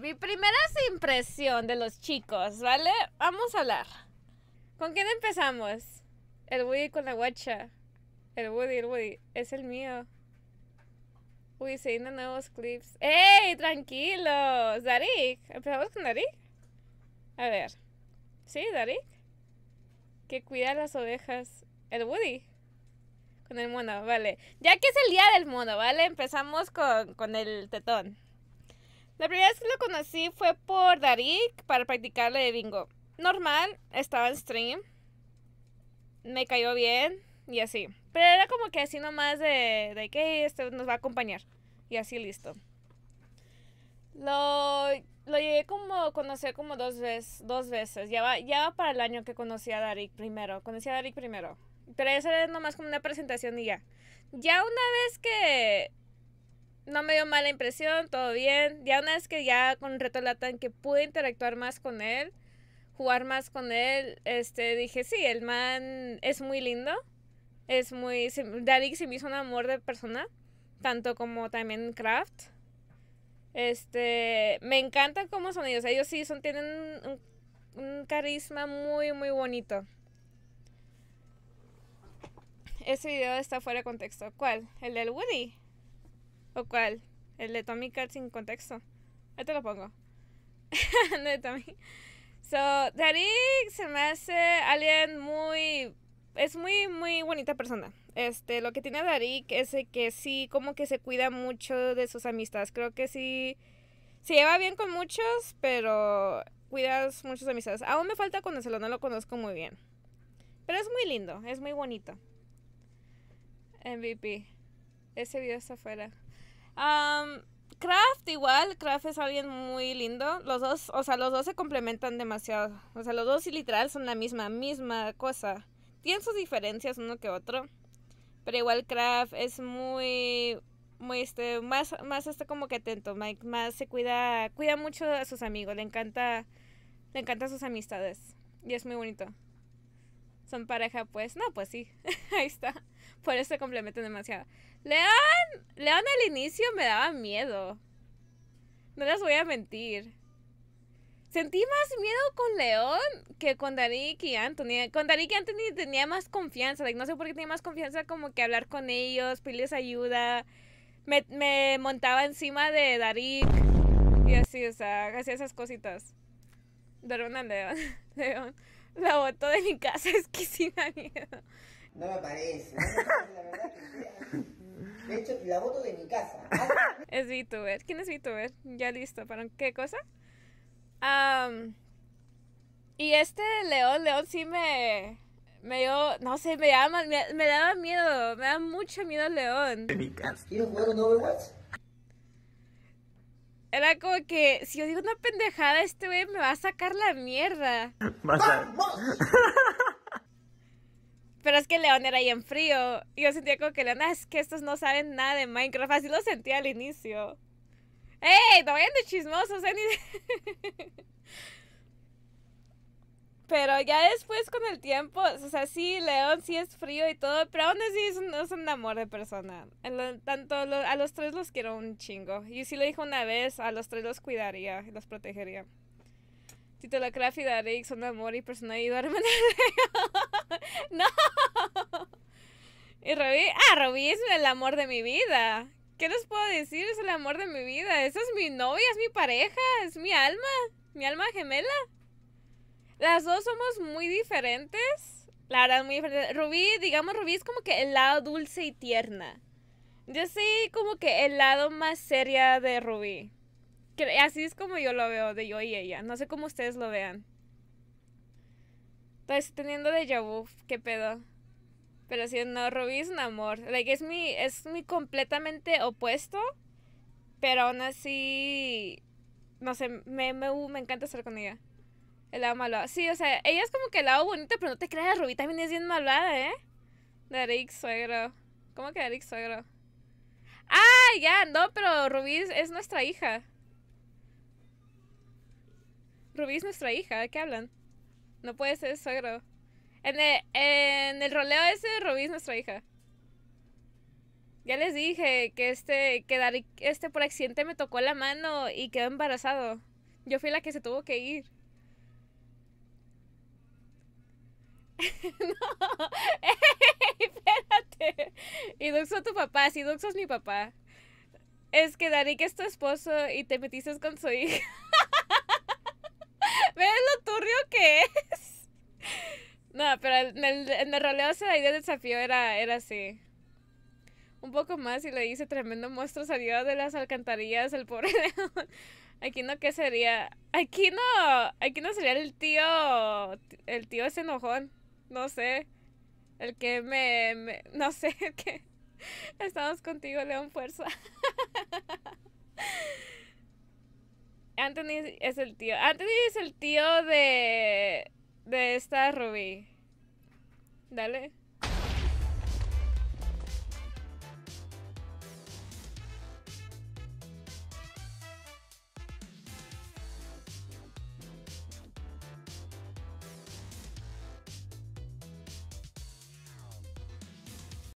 mi primera impresión de los chicos, ¿vale? Vamos a hablar. ¿Con quién empezamos? El Woody con la guacha. El Woody, el Woody. Es el mío. Uy, se nuevos clips. ¡Ey! Tranquilos. Darik. ¿Empezamos con Darik? A ver. ¿Sí, Darik? Que cuida las ovejas. El Woody. Con el mono, vale. Ya que es el día del mono, ¿vale? Empezamos con, con el tetón. La primera vez que lo conocí fue por Darik para practicarle de bingo. Normal, estaba en stream. Me cayó bien y así. Pero era como que así nomás de, de que este nos va a acompañar. Y así listo. Lo, lo llegué como a conocer como dos, veces dos veces. Ya va, ya va para el año que conocí a Darik primero. Conocí a Darik primero. Pero eso era nomás como una presentación y ya. Ya una vez que me mala impresión, todo bien. Ya una vez que ya con Reto Latan que pude interactuar más con él, jugar más con él, este, dije, sí, el man es muy lindo. Es muy... David se me hizo un amor de persona, tanto como también craft. Este, me encanta cómo son ellos. Ellos sí son, tienen un, un carisma muy, muy bonito. Ese video está fuera de contexto. ¿Cuál? ¿El del Woody? ¿O cuál? El de Tommy Cat sin contexto. Ahí te lo pongo. de Tommy. So, Darik se me hace alguien muy. Es muy, muy bonita persona. Este, lo que tiene Darik es que sí, como que se cuida mucho de sus amistades. Creo que sí. Se lleva bien con muchos, pero cuidas muchas amistades. Aún me falta conocerlo, no lo conozco muy bien. Pero es muy lindo, es muy bonito. MVP. Ese video está afuera. Um, Kraft igual, Kraft es alguien muy lindo. Los dos, o sea, los dos se complementan demasiado. O sea, los dos y literal son la misma, misma cosa. Tienen sus diferencias uno que otro. Pero igual Kraft es muy, muy este, más, más este como que atento, Mike, más se cuida, cuida mucho a sus amigos, le encanta, le encanta sus amistades. Y es muy bonito. Son pareja, pues, no, pues sí, ahí está. por eso complemento complementan demasiado. León, León al inicio me daba miedo. No les voy a mentir. Sentí más miedo con León que con Darik y Anthony. Con Darik y Anthony tenía más confianza. no sé por qué tenía más confianza como que hablar con ellos, pedirles ayuda. Me, montaba encima de Darik. Y así, o sea, hacía esas cositas. a León. León. La botó de mi casa es que sí da miedo. No me parece. No me la verdad que De hecho, la foto de mi casa. es VTuber. ¿Quién es VTuber? Ya listo. ¿Para qué cosa? Um, y este León, León sí me. Me dio, no sé, me daba, me, daba miedo, me da mucho miedo León. ¿Quieres jugar un Overwatch? Era como que, si yo digo una pendejada, este güey me va a sacar la mierda. ¡Vamos! Pero es que León era ahí en frío. Y yo sentía como que León, es que estos no saben nada de Minecraft. Así lo sentía al inicio. ¡Ey! No vayan de chismosos, ¿eh? pero ya después con el tiempo, o sea, sí, León sí es frío y todo, pero aún así es un, es un amor de persona. Lo, tanto a los tres los quiero un chingo. Y sí si lo dijo una vez, a los tres los cuidaría, los protegería. Tito la Craft y son amor y personalidad ¡No! Y Rubí? ah, Rubí es el amor de mi vida. ¿Qué les puedo decir? Es el amor de mi vida. Esa es mi novia, es mi pareja, es mi alma, mi alma gemela. Las dos somos muy diferentes. La verdad, muy diferentes. Rubí, digamos, Rubí es como que el lado dulce y tierna. Yo soy como que el lado más seria de Rubí así es como yo lo veo, de yo y ella. No sé cómo ustedes lo vean. Estoy pues, teniendo de vu, qué pedo. Pero si no, Ruby es un amor. Like, es mi, es mi completamente opuesto. Pero aún así, no sé, me, uh, encanta estar con ella. El lado malo. Sí, o sea, ella es como que el lado bonito, pero no te creas, rubí también es bien malvada, ¿eh? De Suegro. ¿Cómo que Eric Suegro? Ah, ya, no, pero Ruby es nuestra hija. Rubí es nuestra hija, qué hablan? No puede ser suegro. E, en el, roleo ese, Rubí es nuestra hija. Ya les dije que este, que este por accidente me tocó la mano y quedó embarazado. Yo fui la que se tuvo que ir. no, espérate. Y Duxo tu papá, si sí, Duxo es mi papá. Es que Darik es tu esposo y te metiste con su hija. Ve lo turbio que es. No, pero en el, en el roleo idea del desafío era, era así. Un poco más y le dice tremendo monstruo salió de las alcantarillas el pobre león. Aquí no, ¿qué sería? Aquí no, aquí no sería el tío, el tío ese enojón. No sé, el que me, no sé, el Estamos contigo, León Fuerza. Anthony es el tío. Anthony es el tío de. de esta Ruby. Dale.